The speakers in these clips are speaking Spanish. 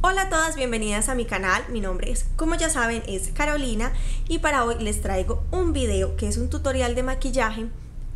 Hola a todas, bienvenidas a mi canal. Mi nombre es, como ya saben, es Carolina y para hoy les traigo un video que es un tutorial de maquillaje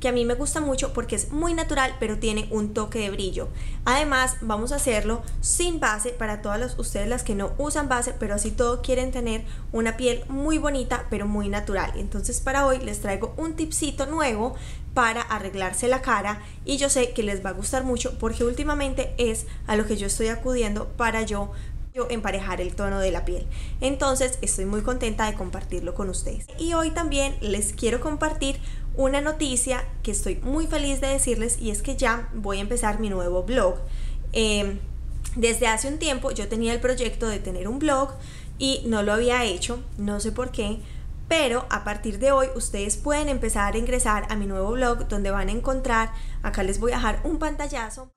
que a mí me gusta mucho porque es muy natural pero tiene un toque de brillo. Además vamos a hacerlo sin base para todas las, ustedes las que no usan base pero así todo quieren tener una piel muy bonita pero muy natural. Entonces para hoy les traigo un tipsito nuevo para arreglarse la cara y yo sé que les va a gustar mucho porque últimamente es a lo que yo estoy acudiendo para yo emparejar el tono de la piel. Entonces estoy muy contenta de compartirlo con ustedes. Y hoy también les quiero compartir una noticia que estoy muy feliz de decirles y es que ya voy a empezar mi nuevo blog. Em, desde hace un tiempo yo tenía el proyecto de tener un blog y no lo había hecho, no sé por qué, pero a partir de hoy ustedes pueden empezar a ingresar a mi nuevo blog donde van a encontrar, acá les voy a dejar un pantallazo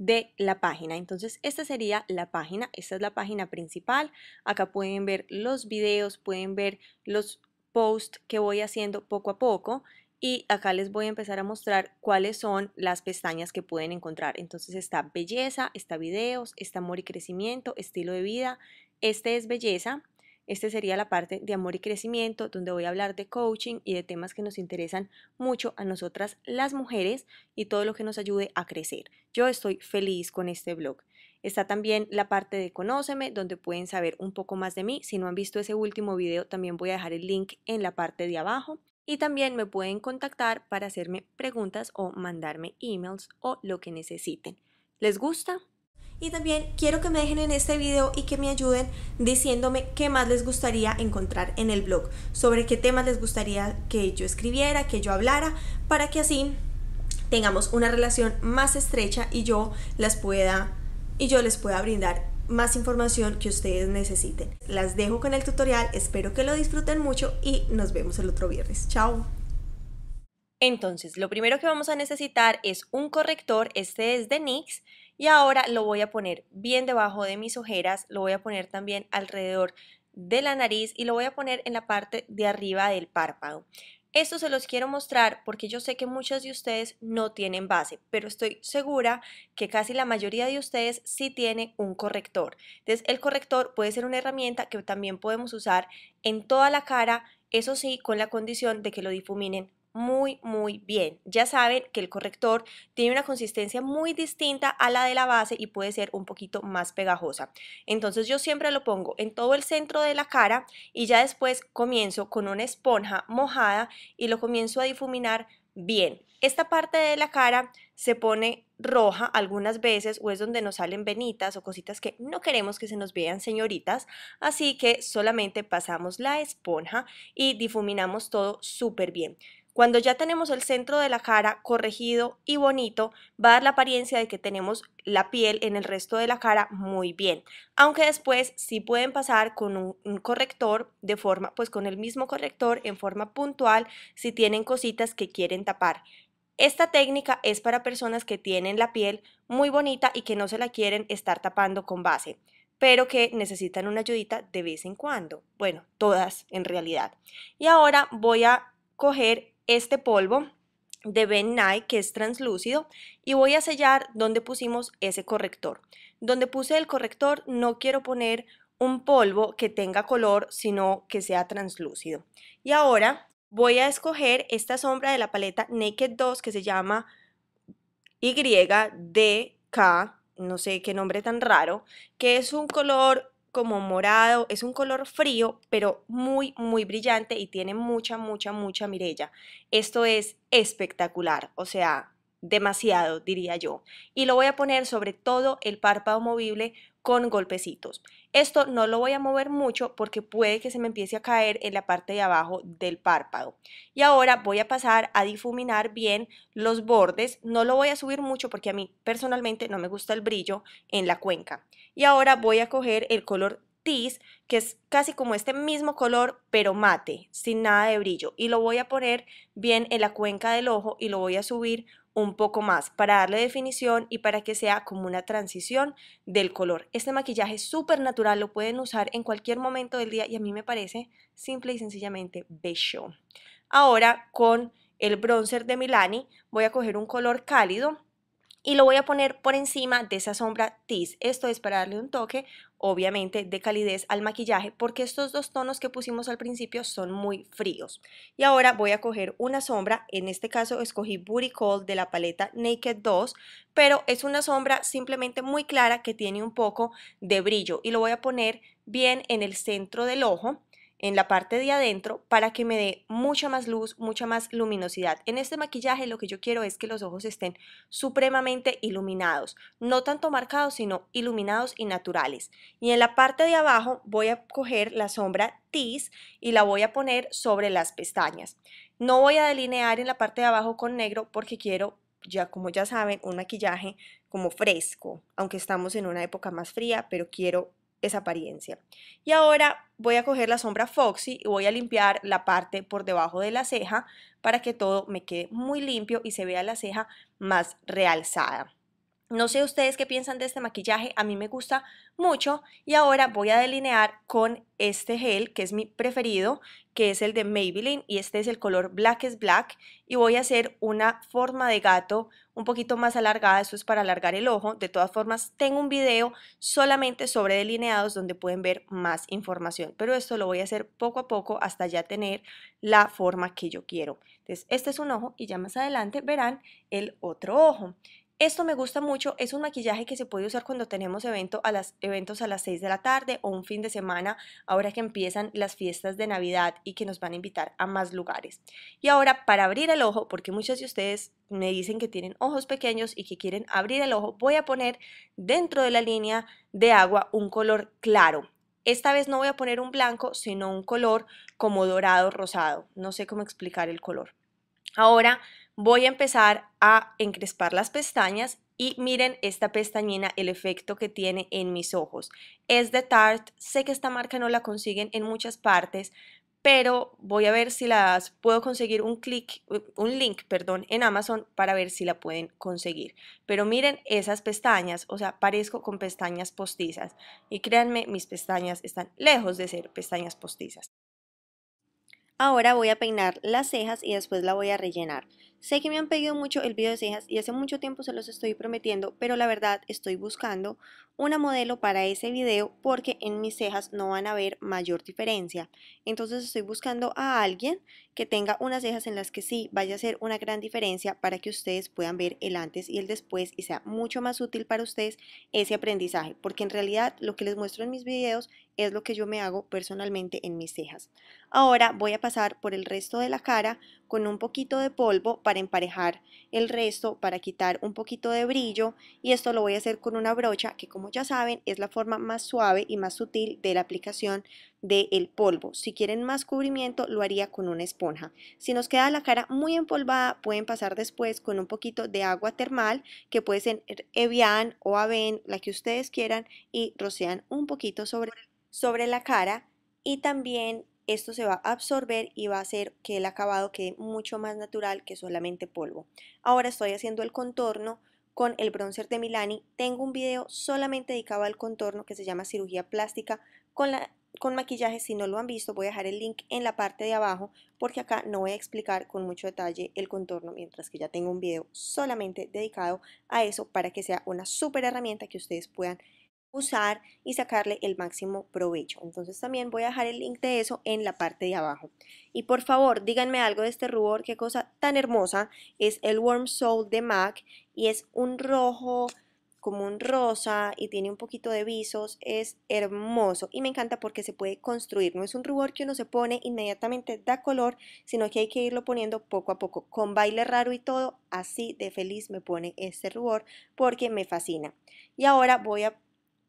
de la página. Entonces, esta sería la página, esta es la página principal. Acá pueden ver los videos, pueden ver los posts que voy haciendo poco a poco y acá les voy a empezar a mostrar cuáles son las pestañas que pueden encontrar. Entonces está belleza, está videos, está amor y crecimiento, estilo de vida, este es belleza, esta sería la parte de amor y crecimiento, donde voy a hablar de coaching y de temas que nos interesan mucho a nosotras las mujeres y todo lo que nos ayude a crecer. Yo estoy feliz con este blog. Está también la parte de Conóceme, donde pueden saber un poco más de mí. Si no han visto ese último video, también voy a dejar el link en la parte de abajo. Y también me pueden contactar para hacerme preguntas o mandarme emails o lo que necesiten. ¿Les gusta? Y también quiero que me dejen en este video y que me ayuden diciéndome qué más les gustaría encontrar en el blog, sobre qué temas les gustaría que yo escribiera, que yo hablara, para que así tengamos una relación más estrecha y yo las pueda y yo les pueda brindar más información que ustedes necesiten. Las dejo con el tutorial, espero que lo disfruten mucho y nos vemos el otro viernes. Chao. Entonces, lo primero que vamos a necesitar es un corrector, este es de NYX, y ahora lo voy a poner bien debajo de mis ojeras, lo voy a poner también alrededor de la nariz y lo voy a poner en la parte de arriba del párpado. Esto se los quiero mostrar porque yo sé que muchos de ustedes no tienen base, pero estoy segura que casi la mayoría de ustedes sí tiene un corrector. Entonces el corrector puede ser una herramienta que también podemos usar en toda la cara, eso sí, con la condición de que lo difuminen muy, muy bien. Ya saben que el corrector tiene una consistencia muy distinta a la de la base y puede ser un poquito más pegajosa. Entonces yo siempre lo pongo en todo el centro de la cara y ya después comienzo con una esponja mojada y lo comienzo a difuminar bien. Esta parte de la cara se pone roja algunas veces o es donde nos salen venitas o cositas que no queremos que se nos vean señoritas, así que solamente pasamos la esponja y difuminamos todo súper bien. Cuando ya tenemos el centro de la cara corregido y bonito, va a dar la apariencia de que tenemos la piel en el resto de la cara muy bien. Aunque después sí pueden pasar con un, corrector de forma, pues con el mismo corrector en forma puntual si tienen cositas que quieren tapar. Esta técnica es para personas que tienen la piel muy bonita y que no se la quieren estar tapando con base pero que necesitan una ayudita de vez en cuando. Bueno, todas en realidad. Y ahora voy a coger este polvo de Ben Nye que es translúcido y voy a sellar donde pusimos ese corrector. Donde puse el corrector no quiero poner un polvo que tenga color sino que sea translúcido. Y ahora voy a escoger esta sombra de la paleta Naked 2 que se llama YDK, no sé qué nombre tan raro, que es un color como morado, es un color frío, pero muy, muy brillante y tiene mucha, mucha, mucha mirella. Esto es espectacular, o sea, demasiado, diría yo. Y lo voy a poner sobre todo el párpado movible con golpecitos. Esto no lo voy a mover mucho porque puede que se me empiece a caer en la parte de abajo del párpado. Y ahora voy a pasar a difuminar bien los bordes. No lo voy a subir mucho porque a mí personalmente no me gusta el brillo en la cuenca. Y ahora voy a coger el color Tease, que es casi como este mismo color, pero mate, sin nada de brillo. Y lo voy a poner bien en la cuenca del ojo y lo voy a subir un poco más para darle definición y para que sea como una transición del color. Este maquillaje es súper natural, lo pueden usar en cualquier momento del día y a mí me parece simple y sencillamente bello. Ahora con el bronzer de Milani voy a coger un color cálido y lo voy a poner por encima de esa sombra Tease. Esto es para darle un toque, obviamente, de calidez al maquillaje porque estos dos tonos que pusimos al principio son muy fríos. Y ahora voy a coger una sombra, en este caso escogí Booty Cold de la paleta Naked 2, pero es una sombra simplemente muy clara que tiene un poco de brillo y lo voy a poner bien en el centro del ojo en la parte de adentro para que me dé mucha más luz, mucha más luminosidad. En este maquillaje lo que yo quiero es que los ojos estén supremamente iluminados, no tanto marcados, sino iluminados y naturales. Y en la parte de abajo voy a coger la sombra Tease y la voy a poner sobre las pestañas. No voy a delinear en la parte de abajo con negro porque quiero ya como ya saben, un maquillaje como fresco, aunque estamos en una época más fría, pero quiero esa apariencia. Y ahora voy a coger la sombra Foxy y voy a limpiar la parte por debajo de la ceja para que todo me quede muy limpio y se vea la ceja más realzada. No sé ustedes qué piensan de este maquillaje, a mí me gusta mucho y ahora voy a delinear con este gel que es mi preferido, que es el de Maybelline y este es el color Black is Black y voy a hacer una forma de gato un poquito más alargada, esto es para alargar el ojo. De todas formas, tengo un video solamente sobre delineados donde pueden ver más información, pero esto lo voy a hacer poco a poco hasta ya tener la forma que yo quiero. Entonces, este es un ojo y ya más adelante verán el otro ojo. Esto me gusta mucho, es un maquillaje que se puede usar cuando tenemos a eventos a las 6 de la tarde o un fin de semana, ahora que empiezan las fiestas de Navidad y que nos van a invitar a más lugares. Y ahora, para abrir el ojo, porque muchos de ustedes me dicen que tienen ojos pequeños y que quieren abrir el ojo, voy a poner dentro de la línea de agua un color claro. Esta vez no voy a poner un blanco, sino un color como dorado rosado. No sé cómo explicar el color. Ahora voy a empezar a encrespar las pestañas y miren esta pestañina, el efecto que tiene en mis ojos. Es de Tarte, sé que esta marca no la consiguen en muchas partes, pero voy a ver si las puedo conseguir un clic, un link, perdón, en Amazon para ver si la pueden conseguir. Pero miren esas pestañas, o sea, parezco con pestañas postizas y créanme, mis pestañas están lejos de ser pestañas postizas. Ahora voy a peinar las cejas y después la voy a rellenar. Sé que me han pedido mucho el video de cejas y hace mucho tiempo se los estoy prometiendo, pero la verdad estoy buscando una modelo para ese video porque en mis cejas no van a ver mayor diferencia. Entonces estoy buscando a alguien que tenga unas cejas en las que sí vaya a ser una gran diferencia para que ustedes puedan ver el antes y el después y sea mucho más útil para ustedes ese aprendizaje, porque en realidad lo que les muestro en mis videos es lo que yo me hago personalmente en mis cejas. Ahora voy a pasar por el resto de la cara con un poquito de polvo para para emparejar el resto, para quitar un poquito de brillo y esto lo voy a hacer con una brocha que como ya saben es la forma más suave y más sutil de la aplicación del polvo. Si quieren más cubrimiento lo haría con una esponja. Si nos queda la cara muy empolvada pueden pasar después con un poquito de agua termal que puede ser Evian o Aven, la que ustedes quieran y rocean un poquito sobre, sobre la cara y también esto se va a absorber y va a hacer que el acabado quede mucho más natural que solamente polvo. Ahora estoy haciendo el contorno con el bronzer de Milani. Tengo un video solamente dedicado al contorno que se llama cirugía plástica con, la, con maquillaje. Si no lo han visto voy a dejar el link en la parte de abajo porque acá no voy a explicar con mucho detalle el contorno mientras que ya tengo un video solamente dedicado a eso para que sea una súper herramienta que ustedes puedan usar y sacarle el máximo provecho. Entonces también voy a dejar el link de eso en la parte de abajo. Y por favor, díganme algo de este rubor, qué cosa tan hermosa es el Warm Soul de MAC y es un rojo como un rosa y tiene un poquito de visos, es hermoso y me encanta porque se puede construir, no es un rubor que uno se pone inmediatamente da color, sino que hay que irlo poniendo poco a poco, con baile raro y todo, así de feliz me pone este rubor porque me fascina. Y ahora voy a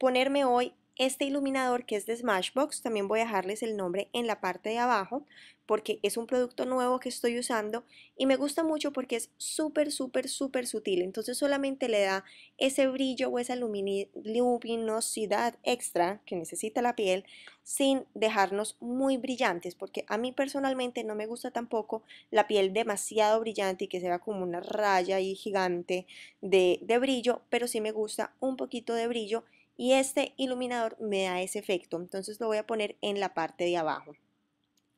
ponerme hoy este iluminador que es de Smashbox, también voy a dejarles el nombre en la parte de abajo porque es un producto nuevo que estoy usando y me gusta mucho porque es súper, súper, súper sutil. Entonces solamente le da ese brillo o esa luminosidad extra que necesita la piel sin dejarnos muy brillantes porque a mí personalmente no me gusta tampoco la piel demasiado brillante y que se vea como una raya ahí gigante de, de brillo, pero sí me gusta un poquito de brillo y este iluminador me da ese efecto, entonces lo voy a poner en la parte de abajo.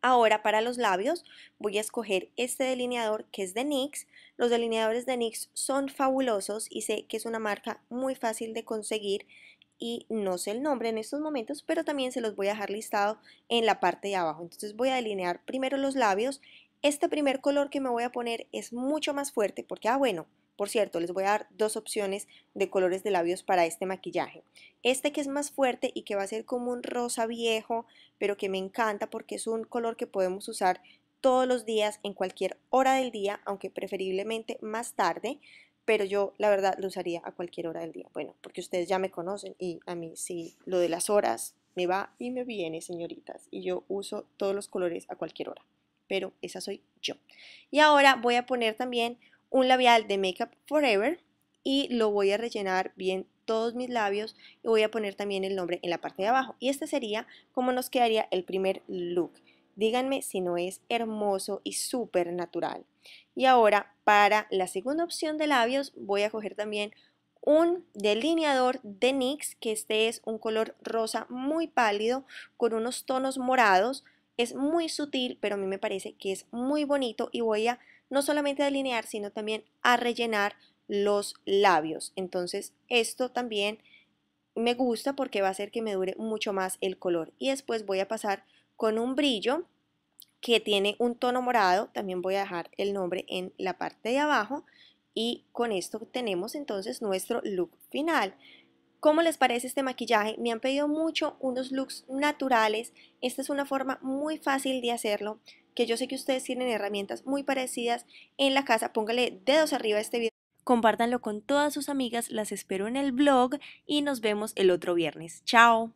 Ahora para los labios voy a escoger este delineador que es de NYX. Los delineadores de NYX son fabulosos y sé que es una marca muy fácil de conseguir y no sé el nombre en estos momentos, pero también se los voy a dejar listado en la parte de abajo. Entonces voy a delinear primero los labios. Este primer color que me voy a poner es mucho más fuerte porque, ah bueno, por cierto, les voy a dar dos opciones de colores de labios para este maquillaje. Este que es más fuerte y que va a ser como un rosa viejo, pero que me encanta porque es un color que podemos usar todos los días en cualquier hora del día, aunque preferiblemente más tarde, pero yo la verdad lo usaría a cualquier hora del día. Bueno, porque ustedes ya me conocen y a mí sí, lo de las horas me va y me viene, señoritas, y yo uso todos los colores a cualquier hora, pero esa soy yo. Y ahora voy a poner también un labial de Makeup Forever y lo voy a rellenar bien todos mis labios y voy a poner también el nombre en la parte de abajo. Y este sería como nos quedaría el primer look. Díganme si no es hermoso y súper natural. Y ahora para la segunda opción de labios voy a coger también un delineador de NYX, que este es un color rosa muy pálido con unos tonos morados. Es muy sutil, pero a mí me parece que es muy bonito y voy a no solamente a delinear, sino también a rellenar los labios. Entonces esto también me gusta porque va a hacer que me dure mucho más el color. Y después voy a pasar con un brillo que tiene un tono morado, también voy a dejar el nombre en la parte de abajo y con esto tenemos entonces nuestro look final. ¿Cómo les parece este maquillaje? Me han pedido mucho unos looks naturales, esta es una forma muy fácil de hacerlo, que yo sé que ustedes tienen herramientas muy parecidas en la casa. Póngale dedos arriba a este video. Compártanlo con todas sus amigas, las espero en el blog y nos vemos el otro viernes. Chao.